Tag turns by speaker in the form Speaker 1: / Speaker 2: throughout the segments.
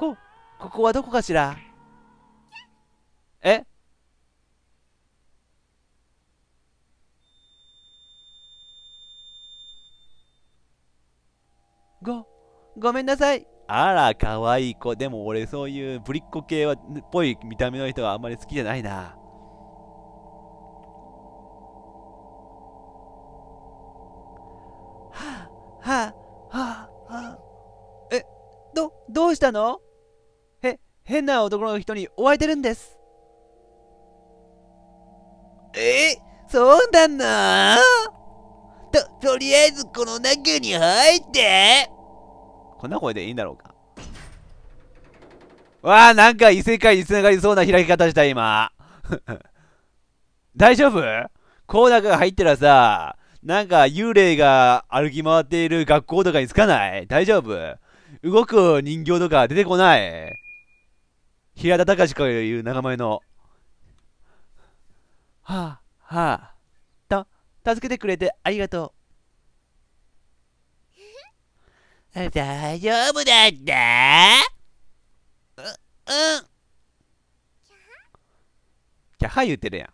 Speaker 1: こ、ここはどこかしらえご、ごめんなさい。あら、かわいい子。でも俺、そういうぶりっ子系はっぽい見た目の人はあんまり好きじゃないな。はあ、はあ、はあ、はあ。え、ど、どうしたの変な男の人に追われてるんですえそうなのと、とりあえずこの中に入ってこんな声でいいんだろうかわあ、なんか異世界に繋がりそうな開き方した、今。大丈夫こう中が入ったらさ、なんか幽霊が歩き回っている学校とかに着かない大丈夫動く人形とか出てこない平田隆かいう名前の、はあ、はあ、た、助けてくれてありがとう。大丈夫だったう、うん。キャハ言ってるやん。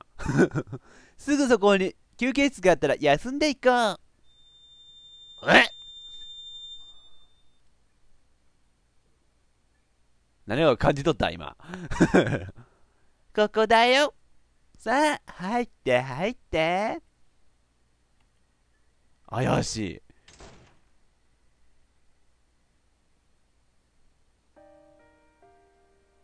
Speaker 1: すぐそこに休憩室があったら休んでいこう。え何を感じ取った今。ここだよ。さあ、入って、入って。怪しい。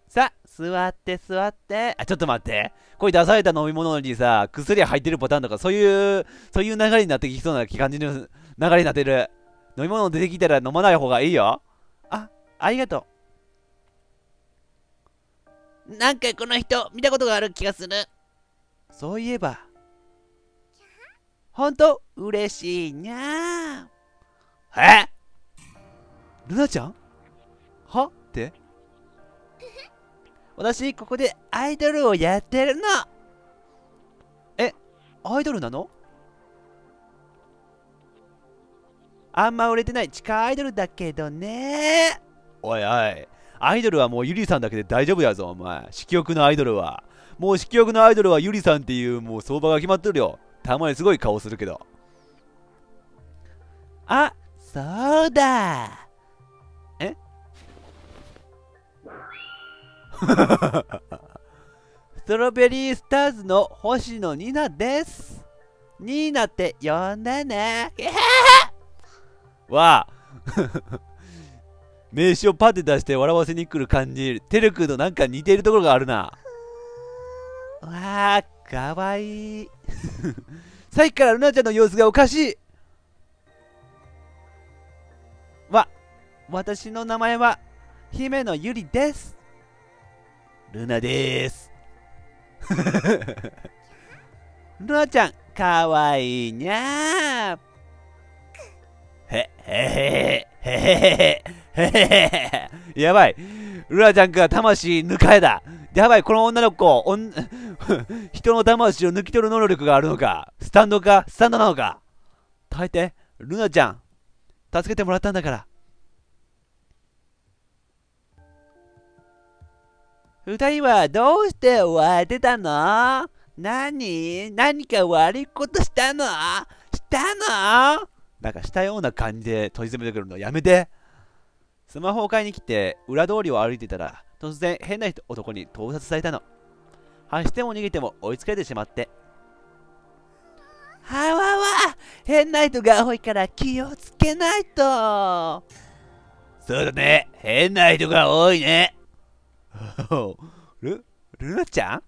Speaker 1: さあ、座って、座って。あ、ちょっと待って。こういう出された飲み物にさ、薬入ってるパターンとか、そういう、そういう流れになってきそうな感じの流れになってる。飲み物出てきたら飲まない方がいいよ。あ、ありがとう。なんかこの人、見たことがある気がする。そういえば。ほんと、嬉しいにゃー。えルナちゃんはって私、ここでアイドルをやってるの。え、アイドルなのあんま売れてない地下アイドルだけどねおいおいアイドルはもうゆりさんだけで大丈夫やぞ、お前。色欲のアイドルは。もう色欲のアイドルはゆりさんっていう、もう相場が決まってるよ。たまにすごい顔するけど。あ、そうだ。え ストロベリースターズの星野ニナです。ニーナって呼んでね。わあ。名刺をパッて出して笑わせに来る感じテル君となんか似ているところがあるなわあかわいい さっきからルナちゃんの様子がおかしいわ私の名前は姫野ゆりですルナです ルナちゃんかわいいにゃーへへへへへへへへへへへへ。やばい。ルラちゃんが魂抜かれだ。やばい、この女の子、おん 人の魂を抜き取る能力があるのか。スタンドか、スタンドなのか。耐えて、ルナちゃん。助けてもらったんだから。二人はどうして終わってたの何何か悪いことしたのしたのなんかしたような感じで問い詰めてくるのやめて。スマホを買いに来て裏通りを歩いていたら突然変な男に盗撮されたの走っても逃げても追いつかれてしまってはわわ変な人が多いから気をつけないと
Speaker 2: そうだね変な人が多いね
Speaker 1: ルルナちゃん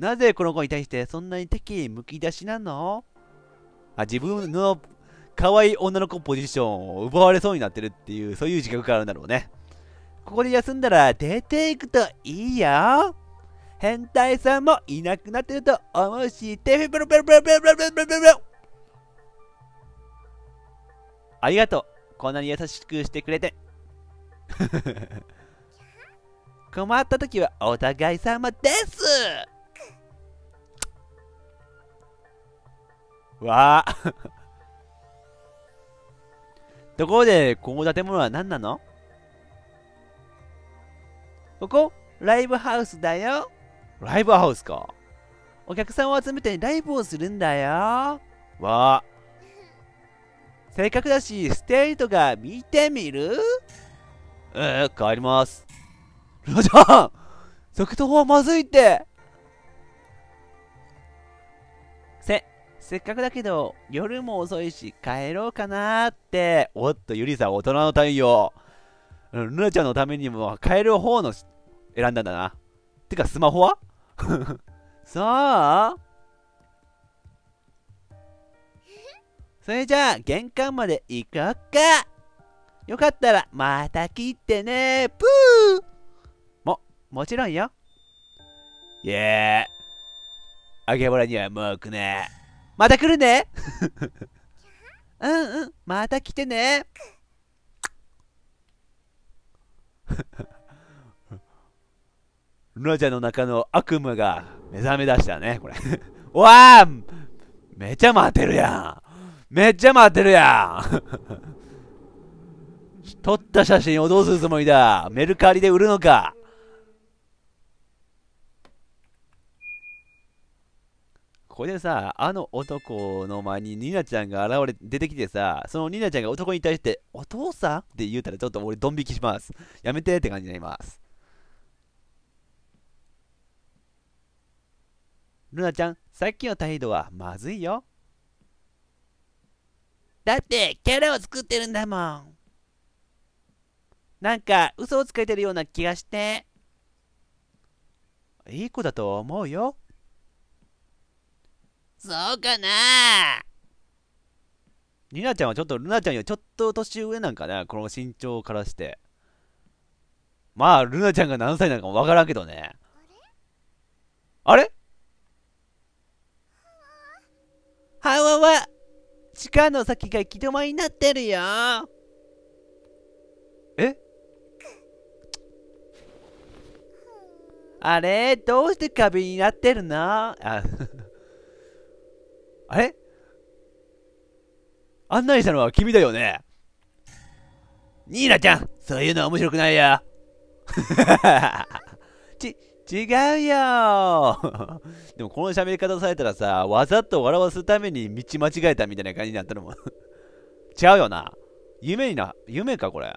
Speaker 1: なぜこの子に対してそんなに敵意むき出しなのあ自分の可愛い女の子ポジションを奪われそうになってるっていう、そういう自覚があるんだろうね。ここで休んだら出ていくといいよ。変態さんもいなくなってると思うし、テフペロペロペロペロペロペロペロペロありがとう。こんなに優しくしてくれて。困った時はお互い様ですわあところで、この建物は何なのここ、ライブハウスだよ。ライブハウスか。お客さんを集めてライブをするんだよ。わあ。せっかくだし、ステイトが見てみるえー、帰ります。ロジャン即答はまずいってせっかくだけど、夜も遅いし帰ろうかなーって。おっと、ゆりさん、大人の太陽。ルナちゃんのためにも帰る方の選んだんだな。てか、スマホは そうそれじゃあ、玄関まで行こっか。よかったら、また切ってねぷーも、もちろんよ。いえー。あげぼらにはもくねまた来るねうんうん、また来てねルナちゃんの中の悪夢が目覚めだしたね、これ。わあめちゃ待てるやんめっちゃ待てるやん撮った写真をどうするつもりだメルカリで売るのかここでさ、あの男の前にニナちゃんが現れ、出てきてさ、そのニナちゃんが男に対して、お父さんって言うたらちょっと俺ドン引きします。やめてって感じになります。ルナちゃん、さっきの態度はまずいよ。だって、キャラを作ってるんだもん。なんか、嘘をつけてるような気がして。いい子だと思うよ。そうかなニナちゃんはちょっと、ルナちゃんよりちょっと年上なんかな、この身長からして。まあ、ルナちゃんが何歳なのかもわからんけどね。あれはわは、地下の先が行き止まりになってるよ。えあれどうして壁になってるのああれ案内したのは君だよねニーナちゃんそういうのは面白くないよ ち、違うよでもこの喋り方されたらさ、わざと笑わすために道間違えたみたいな感じになったのも違うよな。夢にな、夢かこれ。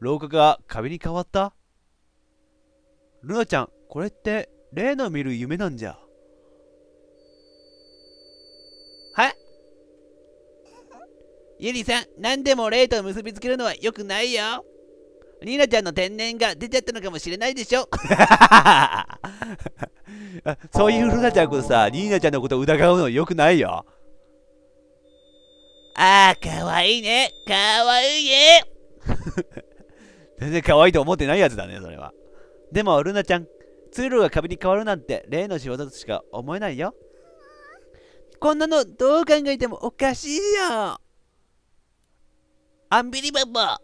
Speaker 1: 廊下が壁に変わったルナちゃん、これって、例の見る夢なんじゃ。ゆりさん、何でも霊と結びつけるのは良くないよ。ニーナちゃんの天然が出ちゃったのかもしれないでしょ。そういうルナちゃんことさ、ニーナちゃんのこと疑うの良くないよ。ああ、かわいいね。かわいいね。全然可愛いと思ってないやつだね、それは。でも、ルナちゃん、通路が壁に変わるなんて、例の仕事としか思えないよ。こんなのどう考えてもおかしいよ。アンビリババ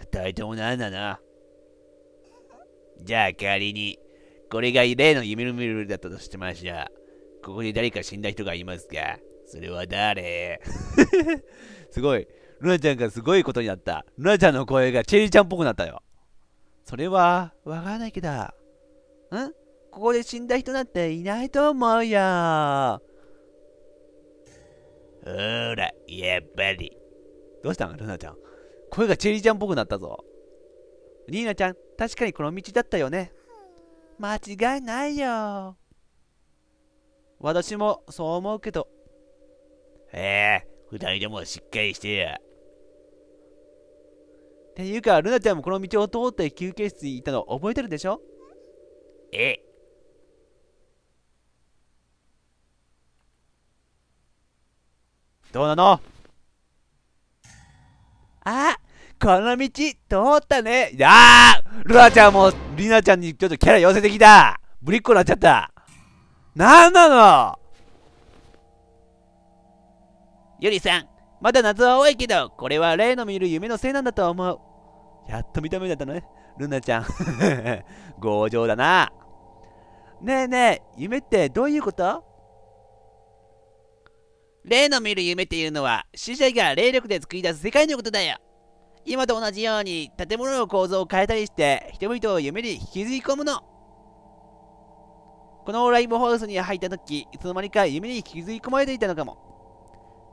Speaker 1: ー二人ともなんだな。じゃあ仮に、これが例の夢の見るだったとしてましゃ、ここに誰か死んだ人がいますかそれは誰 すごい。ルナちゃんがすごいことになった。ルナちゃんの声がチェリーちゃんっぽくなったよ。それは、わからないけど。んここで死んだ人なんていないと思うよ。ほら、やっぱり、どうしたんルナちゃん。声がチェリーちゃんっぽくなったぞ。リーナちゃん、確かにこの道だったよね。間違いないよ。私もそう思うけど。へえ、二人でもしっかりしてや。っていうか、ルナちゃんもこの道を通って休憩室にいたの覚えてるでしょええどうなのこの道通ったねいやあルナちゃんもリナちゃんにちょっとキャラ寄せてきたぶりっ子なっちゃったなんなのゆりさんまだ謎は多いけどこれは例の見る夢のせいなんだと思うやっと見た目だったのねルナちゃん 強情だなねえねえ夢ってどういうこと例の見る夢っていうのは死者が霊力で作り出す世界のことだよ今と同じように建物の構造を変えたりして人々を夢に引きずり込むのこのライブハウスに入った時いつの間にか夢に引きずり込まれていたのかも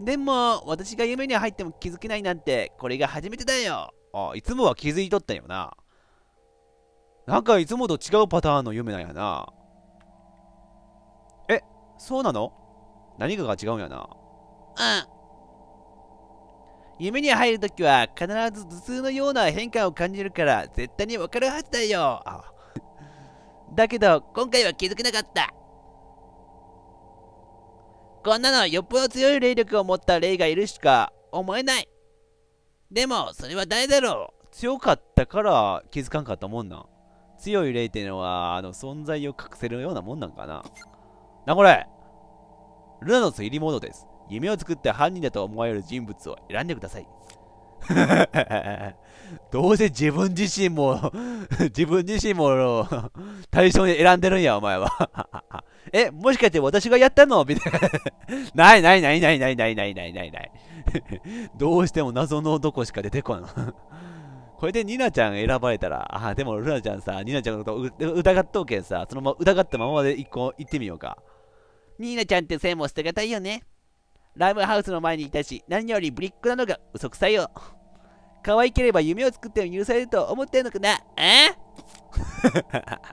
Speaker 1: でも私が夢に入っても気づけないなんてこれが初めてだよあいつもは気づいとったよななんかいつもと違うパターンの夢なんやなえそうなの何かが違うんやなうん夢に入るときは必ず頭痛のような変化を感じるから絶対にわかるはずだよだけど今回は気づけなかったこんなのよっぽど強い霊力を持った霊がいるしか思えないでもそれは誰だろう強かったから気づかんかったもんな強い霊っていうのはあの存在を隠せるようなもんなんかななこれルナの巣入りモードです夢を作って犯人だと思われる人物を選んでください。どうせ自分自身も 自分自身も対象に選んでるんや、お前は え、もしかして私がやったのみたいな。ないないないないないないないないないない。どうしても謎の男しか出てこん。これでニナちゃん選ばれたら、あ、でもルナちゃんさ、ニナちゃんのこと疑っとうけんさ、そのまま疑ったままで一個行ってみようか。ニーナちゃんって線も捨てがたいよね。ライブハウスの前にいたし、何よりブリックなのが嘘くさいよ。可愛ければ夢を作っても許されると思ってるのかなえ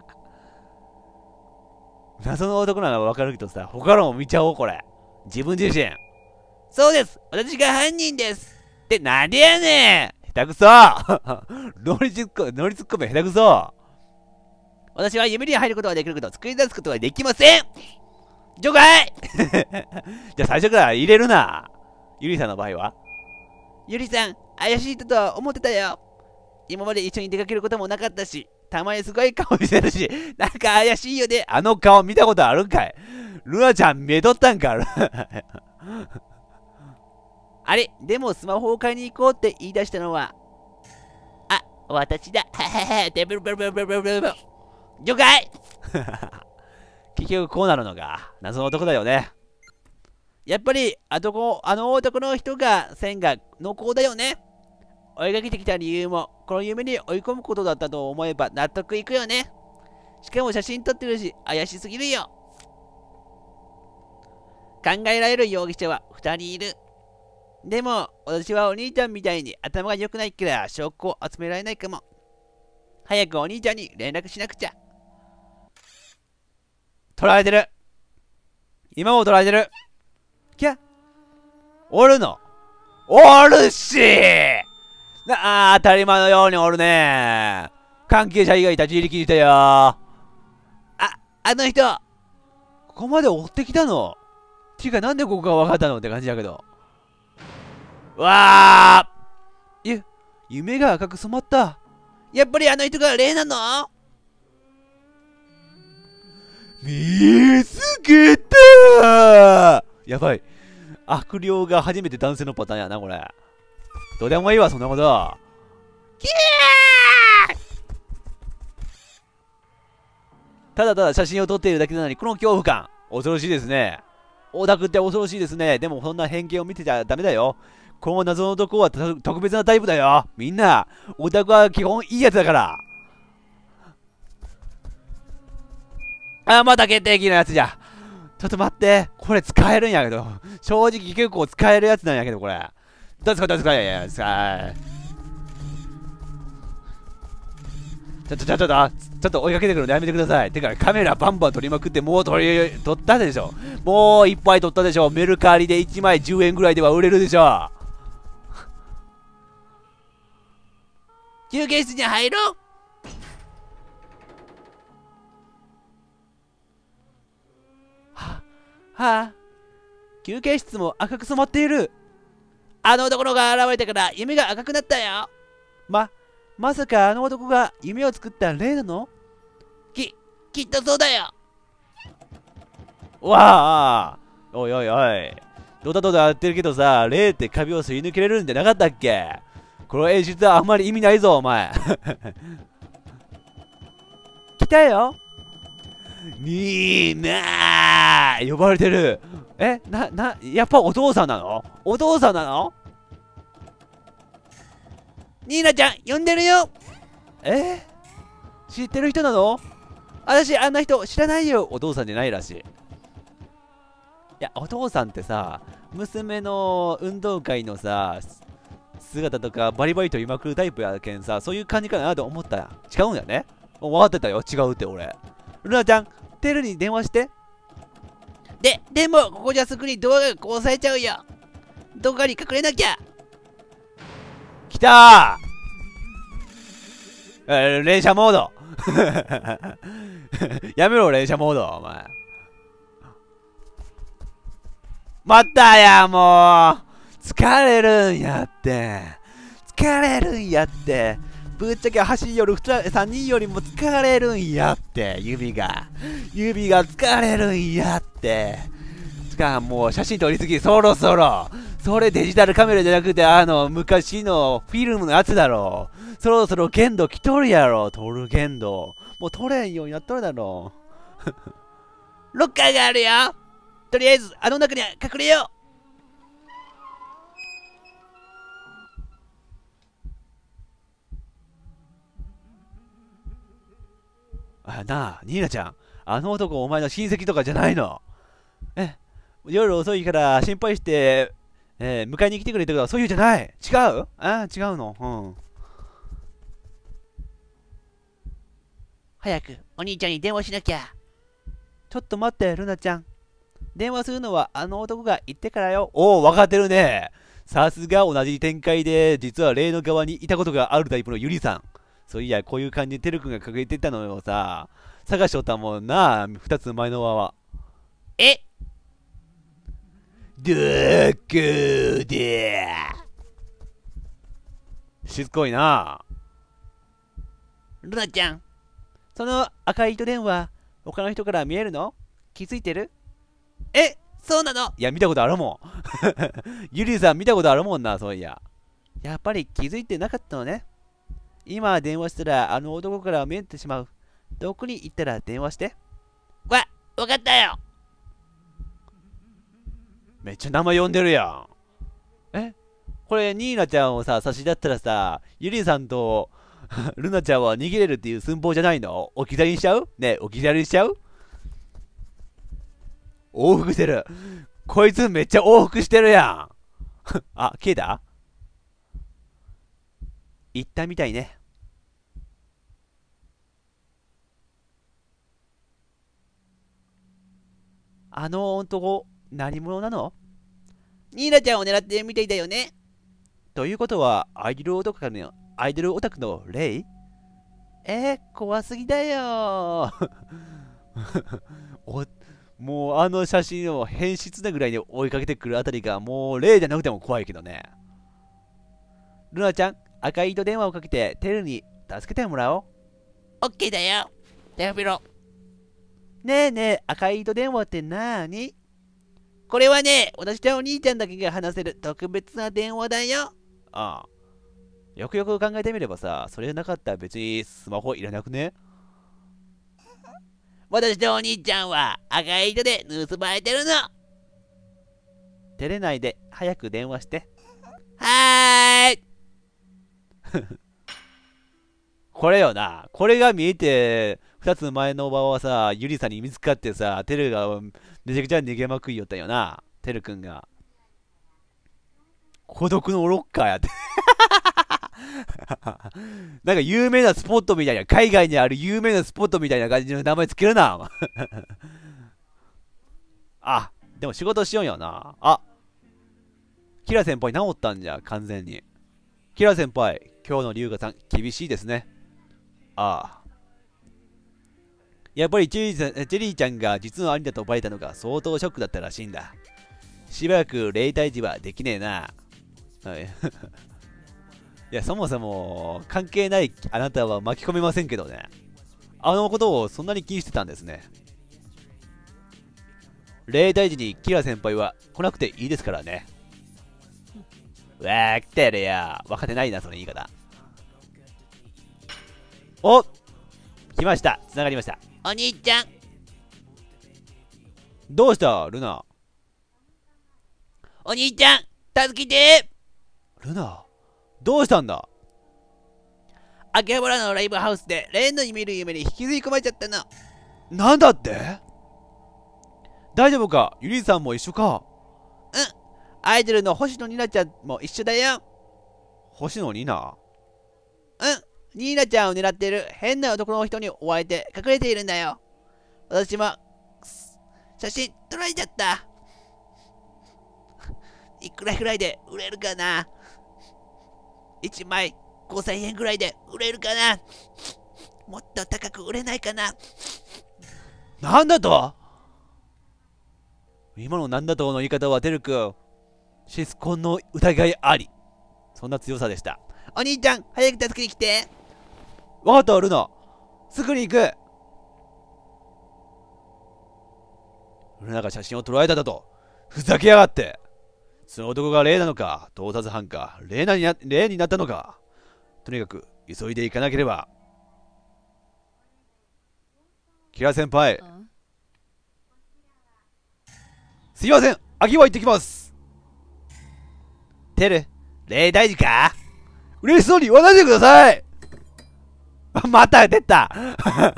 Speaker 1: 謎の男ならわかるけどさ、他のも見ちゃおう、これ。自分自身。そうです私が犯人ですってなんでやねん下手くそノリツッコミ、ノリツッコミ下手くそ私は夢に入ることはできるけど、作り出すことはできません除外 じゃあ最初から入れるな。ゆりさんの場合はゆりさん、怪しい人とは思ってたよ。今まで一緒に出かけることもなかったし、たまにすごい顔見せるし、なんか怪しいよね。あの顔見たことあるんかい。ルナちゃん、目取ったんか。あれ、でもスマホを買いに行こうって言い出したのは、あ、私だ。ははは、でブルブルブルブルブルブル。除外結局こうなるのが謎の男だよね。やっぱり、あとこ、あの男の人が、線が濃厚だよね。追いかけてきた理由も、この夢に追い込むことだったと思えば納得いくよね。しかも写真撮ってるし、怪しすぎるよ。考えられる容疑者は2人いる。でも、私はお兄ちゃんみたいに頭が良くないから証拠を集められないかも。早くお兄ちゃんに連絡しなくちゃ。捉らてる今も捉らてるキャおるのおるしなあ、当たり前のようにおるね関係者以外立ち入り聞いたよあ、あの人ここまで追ってきたのていうかなんでここが分かったのって感じだけど。わあゆ、夢が赤く染まった。やっぱりあの人が霊なの見つけたやばい。悪霊が初めて男性のパターンやな、これ。どうでもいいわ、そんなこと。キャーただただ写真を撮っているだけなのに、この恐怖感。恐ろしいですね。オタクって恐ろしいですね。でもそんな偏見を見てちゃダメだよ。この謎の男は特別なタイプだよ。みんな、オタクは基本いいやつだから。あ、また決定機のやつじゃ。ちょっと待って。これ使えるんやけど。正直結構使えるやつなんやけど、これ。どうすかどうすかいやいや、さちょっとちょっとちょっと追いかけてくるのやめてください。てかカメラバンバン撮りまくってもう撮り、撮ったでしょ。もういっぱい撮ったでしょ。メルカリで1枚10円ぐらいでは売れるでしょ。休憩室に入ろうはあ休憩室も赤く染まっているあの男が現れたから夢が赤くなったよま、まさかあの男が夢を作った例なのき、きっとそうだよわあおいおいおいドタドタやってるけどさ、霊ってカビを吸い抜けれるんじゃなかったっけこの演出はあんまり意味ないぞ、お前。来たよみーなー呼ばれてるえな、な、やっぱお父さんなのお父さんなのニーナちゃん呼んでるよえ知ってる人なの私あんな人知らないよお父さんじゃないらしいいやお父さんってさ娘の運動会のさ姿とかバリバリと今来るタイプやけんさそういう感じかなと思ったら違うんだよね分かってたよ違うって俺ルナちゃん、テルに電話して。で、でも、ここじゃすぐにドアがこうされちゃうよ。どっかに隠れなきゃ。来たえ、連射モード やめろ、連射モード、お前。またや、もう疲れるんやって。疲れるんやって。ぶっちゃけ走りよる3人よりも疲れるんやって、指が。指が疲れるんやって。しかももう写真撮りすぎ、そろそろ。それデジタルカメラじゃなくて、あの、昔のフィルムのやつだろ。そろそろ限度来とるやろ、撮る限度。もう撮れんようになっとるだろ。ロッカーがあるよとりあえず、あの中に隠れようあなあ、ニーナちゃん、あの男お前の親戚とかじゃないの。え、夜遅いから心配して、えー、迎えに来てくれたけど、そういうじゃない。違うあ違うの。うん。早く、お兄ちゃんに電話しなきゃ。ちょっと待って、ルナちゃん。電話するのはあの男が言ってからよ。おお、分かってるね。さすが同じ展開で、実は例の側にいたことがあるタイプのゆりさん。そういや、こういう感じでてるくんがかけてたのをさ、探しとったもんな、二つ前の輪は。えどこでしつこいな。ルナちゃん、その赤い糸電話、他の人から見えるの気づいてるえそうなのいや、見たことあるもん。ゆ りさん見たことあるもんな、そういや。やっぱり気づいてなかったのね。今電話したらあの男から見えてしまう。どこに行ったら電話して。わ、わかったよめっちゃ名前呼んでるやん。えこれ、ニーナちゃんをさ、差し出したらさ、ゆりさんと ルナちゃんは逃げれるっていう寸法じゃないの置き去りにしちゃうね置き去りにしちゃう往復してる。こいつめっちゃ往復してるやん。あ、消えた行ったみたいねあの男何者なのニーナちゃんを狙ってみたいだよねということはアイドルオタクのアイドルオタクのレイえー、怖すぎだよ もうあの写真を変質なぐらいに追いかけてくるあたりがもうレイじゃなくても怖いけどね。ルナちゃん、赤い糸電話をかけてテルに助けてもらおう。オッケーだよ。手を見ろ。ねえねえ、赤い糸電話ってなーにこれはね、私とお兄ちゃんだけが話せる特別な電話だよ。ああ。よくよく考えてみればさ、それなかったら別にスマホいらなくね私とお兄ちゃんは赤い糸で盗まれてるの照れないで早く電話して。はーい これよな。これが見えて、二つ前の場はさ、ゆりさんに見つかってさ、てるがめちゃくちゃ逃げまくいよったよな。てるくんが。孤独のロッカーやって なんか有名なスポットみたいな、海外にある有名なスポットみたいな感じの名前つけるな。あ、でも仕事しようよな。あ、キラ先輩治ったんじゃ、完全に。キラ先輩、今日の龍河さん、厳しいですね。ああ。やっぱりチェリーチェリーちゃんが実の兄だとバレたのが相当ショックだったらしいんだ。しばらく霊退治はできねえな。はい。いや、そもそも関係ないあなたは巻き込めませんけどね。あのことをそんなに気にしてたんですね。霊退治にキラ先輩は来なくていいですからね。わー、来てるよ。分かってないな、その言い方。お来ました。繋がりました。お兄ちゃん。どうしたルナ。お兄ちゃん、助けてルナ、どうしたんだ秋葉原のライブハウスでレンドに見る夢に引きずり込まれちゃったの。なんだって大丈夫かゆりさんも一緒かアイドルの星野ニナちゃんも一緒だよ。星野ニナうん。ニーナちゃんを狙っている変な男の人に追われて隠れているんだよ。私も、写真撮られちゃった。いくらぐらいで売れるかな ?1 枚5000円ぐらいで売れるかなもっと高く売れないかななんだと今のなんだとの言い方は、てるくん、シスコンの疑いあり。そんな強さでした。お兄ちゃん、早く助けに来て。わかった、ルナ。すぐに行く。ルナが写真を捉えただと。ふざけやがって。その男が霊なのか、盗撮犯か、霊なに霊になったのか。とにかく、急いで行かなければ。キラ先輩。すいません、秋葉行ってきます。テル、例大事か嬉しそうに言わないでください また出た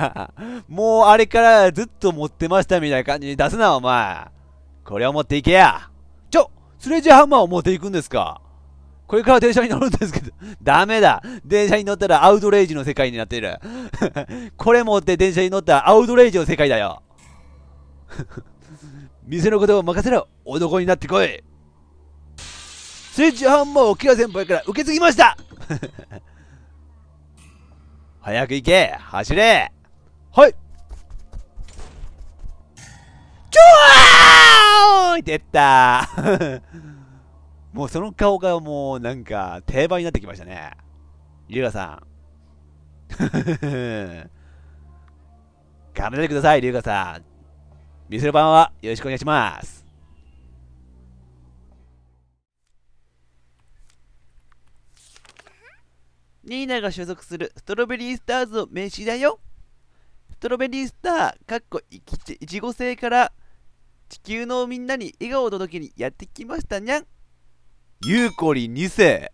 Speaker 1: もうあれからずっと持ってましたみたいな感じに出すな、お前。これを持っていけや。ちょ、スレジハンマーを持っていくんですかこれから電車に乗るんですけど、ダメだ。電車に乗ったらアウトレイジの世界になっている。これ持って電車に乗ったらアウトレイジの世界だよ。店のことを任せろ。男になってこい。政治ハンマーをキラ先輩から受け継ぎました 早く行け走れはいちょーい出た もうその顔がもうなんか定番になってきましたね。リュウガさん。頑張ってください、リュウガさん。見せルはよろしくお願いします。ニーナが所属するストロベリースターズの名刺だよ。ストロベリースター、かっこいちご星から地球のみんなに笑顔を届けにやってきましたにゃん。ゆうこり2世。